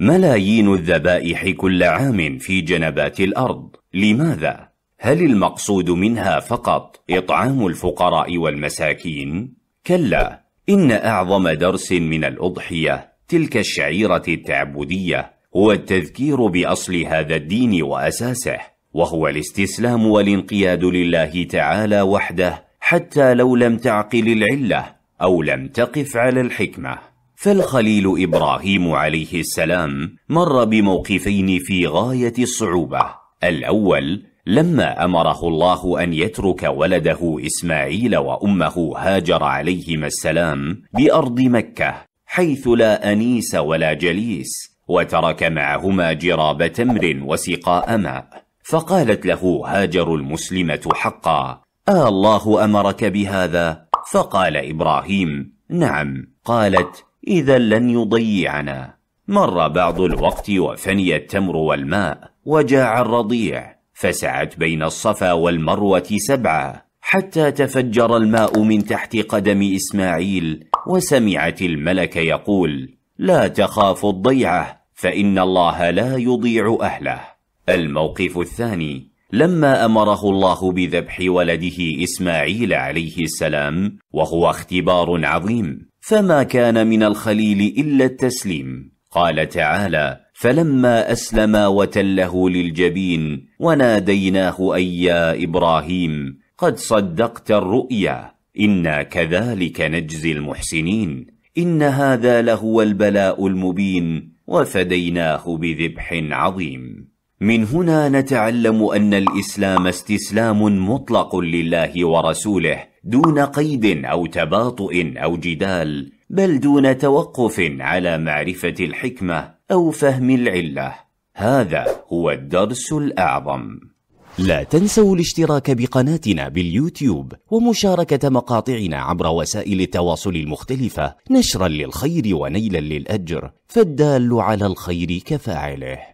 ملايين الذبائح كل عام في جنبات الأرض لماذا؟ هل المقصود منها فقط إطعام الفقراء والمساكين؟ كلا إن أعظم درس من الأضحية تلك الشعيرة التعبدية هو التذكير بأصل هذا الدين وأساسه وهو الاستسلام والانقياد لله تعالى وحده حتى لو لم تعقل العلة أو لم تقف على الحكمة فالخليل إبراهيم عليه السلام مر بموقفين في غاية الصعوبة الأول لما أمره الله أن يترك ولده إسماعيل وأمه هاجر عليهما السلام بأرض مكة حيث لا أنيس ولا جليس وترك معهما جراب تمر وسقاء ماء فقالت له هاجر المسلمة حقا آه الله أمرك بهذا؟ فقال إبراهيم نعم قالت إذا لن يضيعنا مر بعض الوقت وفني التمر والماء وجاع الرضيع فسعت بين الصفا والمروة سبعة حتى تفجر الماء من تحت قدم إسماعيل وسمعت الملك يقول لا تخافوا الضيعة فإن الله لا يضيع أهله الموقف الثاني لما أمره الله بذبح ولده إسماعيل عليه السلام وهو اختبار عظيم فما كان من الخليل إلا التسليم قال تعالى فلما أسلم وتله للجبين وناديناه أي يا إبراهيم قد صدقت الرؤيا إنا كذلك نجزي المحسنين إن هذا لهو البلاء المبين وفديناه بذبح عظيم من هنا نتعلم أن الإسلام استسلام مطلق لله ورسوله دون قيد أو تباطؤ أو جدال بل دون توقف على معرفة الحكمة أو فهم العلة هذا هو الدرس الأعظم لا تنسوا الاشتراك بقناتنا باليوتيوب ومشاركة مقاطعنا عبر وسائل التواصل المختلفة نشرا للخير ونيلا للأجر فالدال على الخير كفاعله